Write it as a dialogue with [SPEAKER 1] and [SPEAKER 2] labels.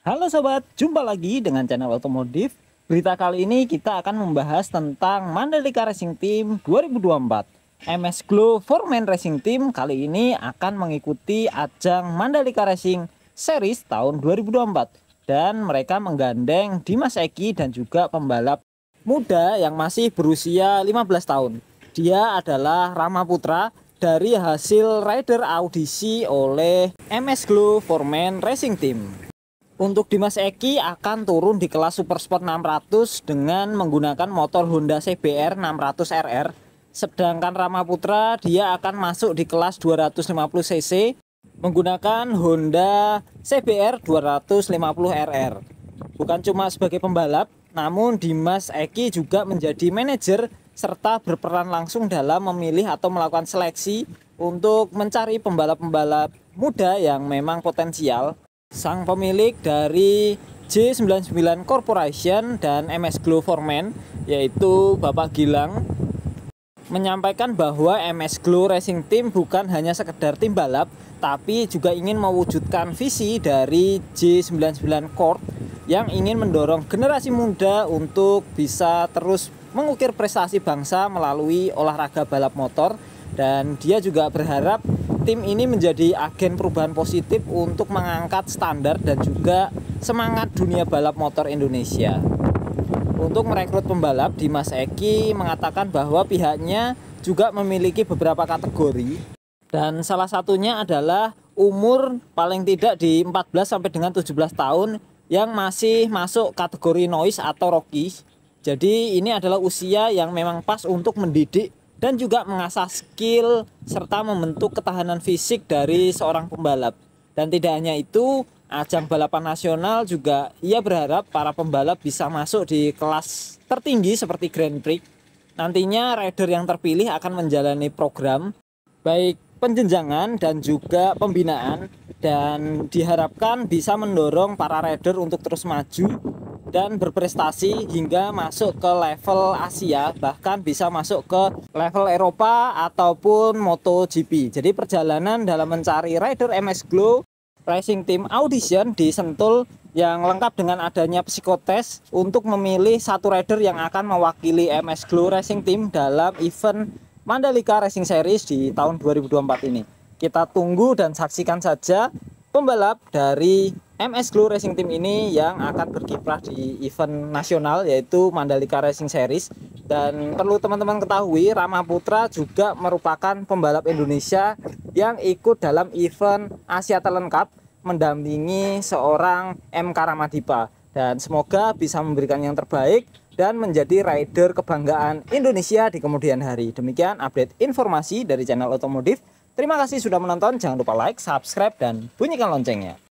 [SPEAKER 1] Halo sobat, jumpa lagi dengan channel otomotif. Berita kali ini kita akan membahas tentang Mandalika Racing Team 2024. MS Glow Foreman Racing Team kali ini akan mengikuti ajang Mandalika Racing Series tahun 2024 dan mereka menggandeng Dimas Eki dan juga pembalap muda yang masih berusia 15 tahun. Dia adalah Rama Putra dari hasil rider audisi oleh MS Glow Man Racing Team. Untuk Dimas Eki akan turun di kelas supersport Sport 600 dengan menggunakan motor Honda CBR 600 RR. Sedangkan Rama Putra dia akan masuk di kelas 250 cc menggunakan Honda CBR 250 RR. Bukan cuma sebagai pembalap, namun Dimas Eki juga menjadi manajer serta berperan langsung dalam memilih atau melakukan seleksi untuk mencari pembalap-pembalap muda yang memang potensial Sang pemilik dari J99 Corporation dan MS Glow Foreman yaitu Bapak Gilang menyampaikan bahwa MS Glow Racing Team bukan hanya sekedar tim balap tapi juga ingin mewujudkan visi dari J99 Corp yang ingin mendorong generasi muda untuk bisa terus mengukir prestasi bangsa melalui olahraga balap motor dan dia juga berharap tim ini menjadi agen perubahan positif untuk mengangkat standar dan juga semangat dunia balap motor Indonesia. Untuk merekrut pembalap, Dimas Eki mengatakan bahwa pihaknya juga memiliki beberapa kategori dan salah satunya adalah umur paling tidak di 14 sampai dengan 17 tahun yang masih masuk kategori noise atau rookies. Jadi ini adalah usia yang memang pas untuk mendidik dan juga mengasah skill serta membentuk ketahanan fisik dari seorang pembalap. Dan tidak hanya itu, ajang balapan nasional juga ia berharap para pembalap bisa masuk di kelas tertinggi seperti Grand Prix. Nantinya rider yang terpilih akan menjalani program baik penjenjangan dan juga pembinaan dan diharapkan bisa mendorong para rider untuk terus maju dan berprestasi hingga masuk ke level Asia bahkan bisa masuk ke level Eropa ataupun MotoGP. Jadi perjalanan dalam mencari rider MS Glow Racing Team Audition di Sentul yang lengkap dengan adanya psikotes untuk memilih satu rider yang akan mewakili MS Glow Racing Team dalam event Mandalika Racing Series di tahun 2024 ini. Kita tunggu dan saksikan saja pembalap dari MS Glow Racing Team ini yang akan berkiprah di event nasional yaitu Mandalika Racing Series dan perlu teman-teman ketahui Rama Putra juga merupakan pembalap Indonesia yang ikut dalam event Asia Talent Cup mendampingi seorang M Karamadipa dan semoga bisa memberikan yang terbaik dan menjadi rider kebanggaan Indonesia di kemudian hari. Demikian update informasi dari channel otomotif Terima kasih sudah menonton, jangan lupa like, subscribe, dan bunyikan loncengnya.